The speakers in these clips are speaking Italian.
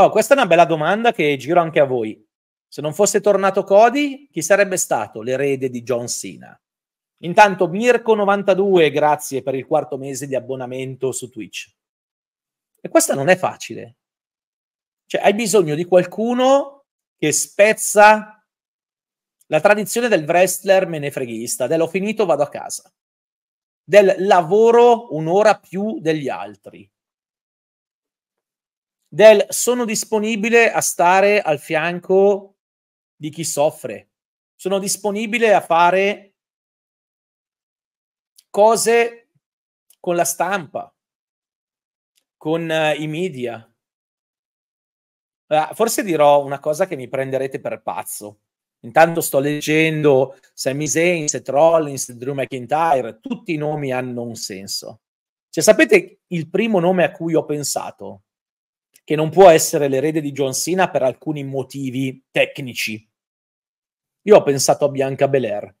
Oh, questa è una bella domanda che giro anche a voi. Se non fosse tornato Cody, chi sarebbe stato l'erede di John Cena? Intanto Mirko92, grazie per il quarto mese di abbonamento su Twitch. E questa non è facile. Cioè, hai bisogno di qualcuno che spezza la tradizione del wrestler menefreghista, del ho finito, vado a casa, del lavoro un'ora più degli altri, del sono disponibile a stare al fianco di chi soffre, sono disponibile a fare cose con la stampa, con uh, i media. Uh, forse dirò una cosa che mi prenderete per pazzo. Intanto sto leggendo Sammy Zayn, Seth Rollins, Drew McIntyre, tutti i nomi hanno un senso. Cioè, sapete il primo nome a cui ho pensato? che non può essere l'erede di John Cena per alcuni motivi tecnici. Io ho pensato a Bianca Belair.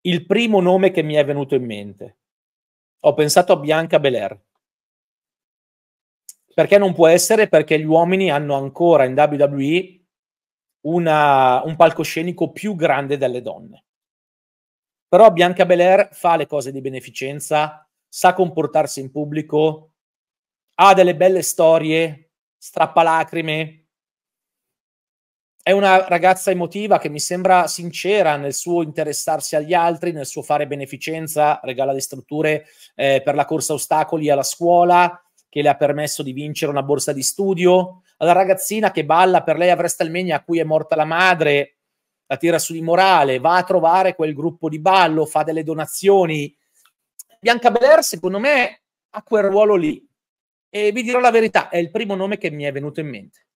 Il primo nome che mi è venuto in mente. Ho pensato a Bianca Belair. Perché non può essere? Perché gli uomini hanno ancora in WWE una, un palcoscenico più grande delle donne. Però Bianca Belair fa le cose di beneficenza, sa comportarsi in pubblico, ha delle belle storie, strappa lacrime. È una ragazza emotiva che mi sembra sincera nel suo interessarsi agli altri, nel suo fare beneficenza, regala le strutture eh, per la corsa ostacoli alla scuola, che le ha permesso di vincere una borsa di studio. Alla ragazzina che balla per lei a WrestleMania, a cui è morta la madre, la tira su di morale, va a trovare quel gruppo di ballo, fa delle donazioni. Bianca Belair, secondo me, ha quel ruolo lì e vi dirò la verità, è il primo nome che mi è venuto in mente.